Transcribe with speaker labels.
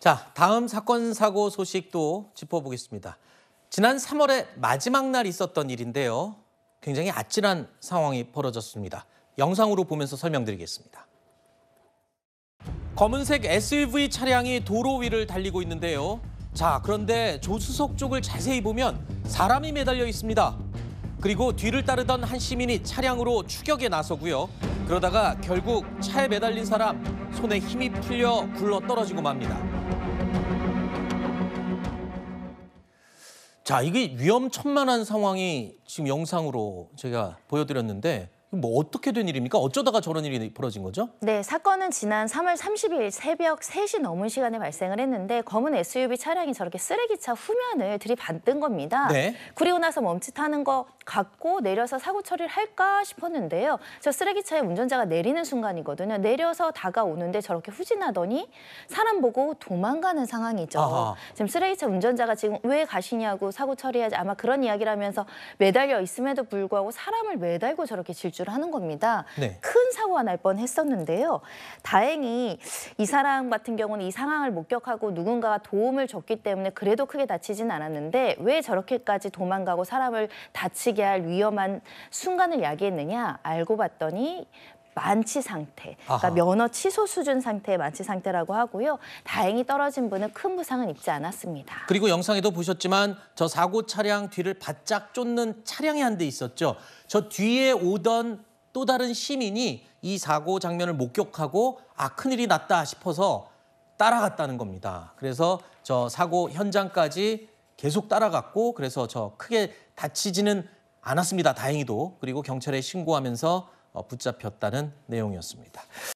Speaker 1: 자, 다음 사건 사고 소식도 짚어보겠습니다. 지난 3월의 마지막 날 있었던 일인데요. 굉장히 아찔한 상황이 벌어졌습니다. 영상으로 보면서 설명드리겠습니다. 검은색 SUV 차량이 도로 위를 달리고 있는데요. 자, 그런데 조수석 쪽을 자세히 보면 사람이 매달려 있습니다. 그리고 뒤를 따르던 한 시민이 차량으로 추격에 나서고요. 그러다가 결국 차에 매달린 사람 손에 힘이 풀려 굴러 떨어지고 맙니다. 자, 이게 위험천만한 상황이 지금 영상으로 제가 보여드렸는데 뭐 어떻게 된 일입니까? 어쩌다가 저런 일이 벌어진 거죠?
Speaker 2: 네, 사건은 지난 3월 30일 새벽 3시 넘은 시간에 발생을 했는데 검은 SUV 차량이 저렇게 쓰레기차 후면을 들이받은 겁니다. 네. 그리고 나서 멈칫하는 거 같고 내려서 사고 처리를 할까 싶었는데요. 저쓰레기차에 운전자가 내리는 순간이거든요. 내려서 다가오는데 저렇게 후진하더니 사람 보고 도망가는 상황이죠. 아하. 지금 쓰레기차 운전자가 지금 왜 가시냐고 사고 처리하지 아마 그런 이야기를 하면서 매달려 있음에도 불구하고 사람을 매달고 저렇게 질주 질주를 하는 겁니다. 네. 큰 사고가 날 뻔했었는데요. 다행히 이 사람 같은 경우는 이 상황을 목격하고 누군가가 도움을 줬기 때문에 그래도 크게 다치진 않았는데 왜 저렇게까지 도망가고 사람을 다치게 할 위험한 순간을 야기했느냐 알고 봤더니 만취 상태, 그러니까 아하. 면허 취소 수준 상태의 만취 상태라고 하고요. 다행히 떨어진 분은 큰 부상은 입지 않았습니다.
Speaker 1: 그리고 영상에도 보셨지만 저 사고 차량 뒤를 바짝 쫓는 차량이 한 대 있었죠. 저 뒤에 오던 또 다른 시민이 이 사고 장면을 목격하고 아 큰일이 났다 싶어서 따라갔다는 겁니다. 그래서 저 사고 현장까지 계속 따라갔고 그래서 저 크게 다치지는 않았습니다. 다행히도. 그리고 경찰에 신고하면서 어, 붙잡혔다는 내용이었습니다.